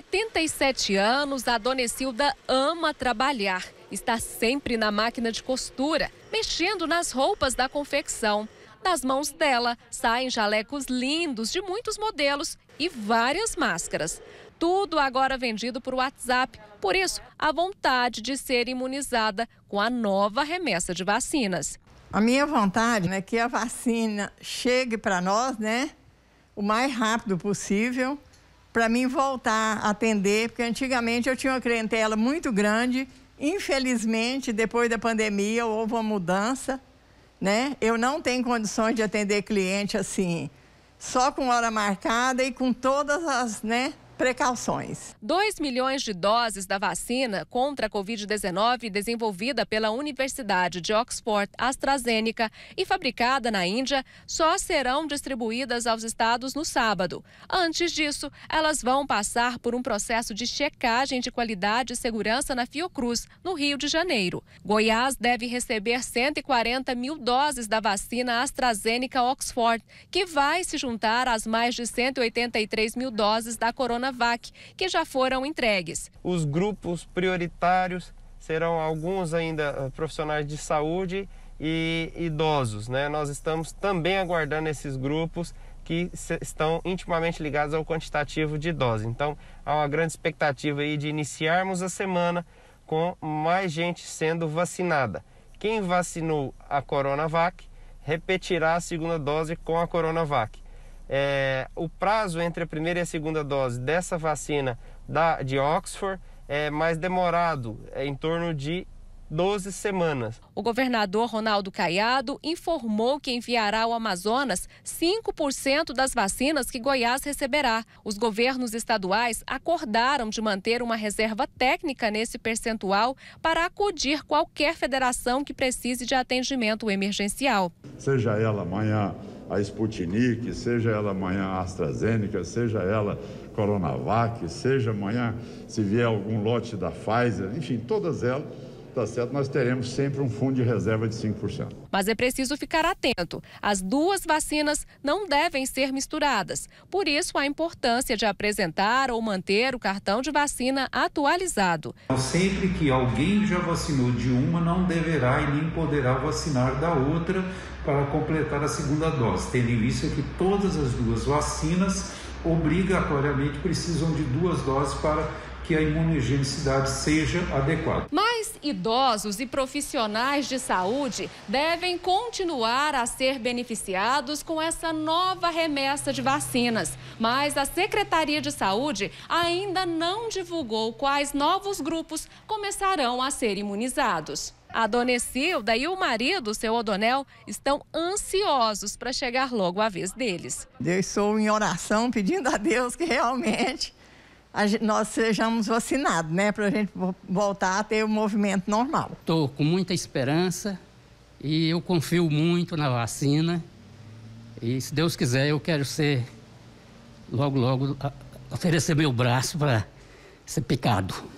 77 anos, a dona Isilda ama trabalhar. Está sempre na máquina de costura, mexendo nas roupas da confecção. Das mãos dela saem jalecos lindos de muitos modelos e várias máscaras. Tudo agora vendido por WhatsApp, por isso, a vontade de ser imunizada com a nova remessa de vacinas. A minha vontade é que a vacina chegue para nós, né? O mais rápido possível para mim voltar a atender, porque antigamente eu tinha uma clientela muito grande. Infelizmente, depois da pandemia, houve uma mudança, né? Eu não tenho condições de atender cliente assim, só com hora marcada e com todas as, né, precauções. 2 milhões de doses da vacina contra a Covid-19 desenvolvida pela Universidade de Oxford AstraZeneca e fabricada na Índia só serão distribuídas aos estados no sábado. Antes disso, elas vão passar por um processo de checagem de qualidade e segurança na Fiocruz, no Rio de Janeiro. Goiás deve receber 140 mil doses da vacina AstraZeneca Oxford, que vai se juntar às mais de 183 mil doses da coronavírus Coronavac, que já foram entregues. Os grupos prioritários serão alguns ainda eh, profissionais de saúde e idosos. Né? Nós estamos também aguardando esses grupos que estão intimamente ligados ao quantitativo de dose. Então, há uma grande expectativa aí de iniciarmos a semana com mais gente sendo vacinada. Quem vacinou a Coronavac repetirá a segunda dose com a Coronavac. É, o prazo entre a primeira e a segunda dose dessa vacina da, de Oxford é mais demorado, é em torno de 12 semanas. O governador Ronaldo Caiado informou que enviará ao Amazonas 5% das vacinas que Goiás receberá. Os governos estaduais acordaram de manter uma reserva técnica nesse percentual para acudir qualquer federação que precise de atendimento emergencial. Seja ela amanhã a Sputnik, seja ela amanhã AstraZeneca, seja ela Coronavac, seja amanhã se vier algum lote da Pfizer, enfim, todas elas tá certo? Nós teremos sempre um fundo de reserva de 5%. Mas é preciso ficar atento. As duas vacinas não devem ser misturadas. Por isso, a importância de apresentar ou manter o cartão de vacina atualizado. Sempre que alguém já vacinou de uma, não deverá e nem poderá vacinar da outra para completar a segunda dose, tendo em vista que todas as duas vacinas obrigatoriamente precisam de duas doses para que a imunogenicidade seja adequada. Mas idosos e profissionais de saúde devem continuar a ser beneficiados com essa nova remessa de vacinas, mas a Secretaria de Saúde ainda não divulgou quais novos grupos começarão a ser imunizados. A dona Esilda e o marido, seu Odonel, estão ansiosos para chegar logo a vez deles. Eu estou em oração pedindo a Deus que realmente nós sejamos vacinados, né? Para a gente voltar a ter o movimento normal. Estou com muita esperança e eu confio muito na vacina. E se Deus quiser, eu quero ser logo, logo oferecer meu braço para ser picado.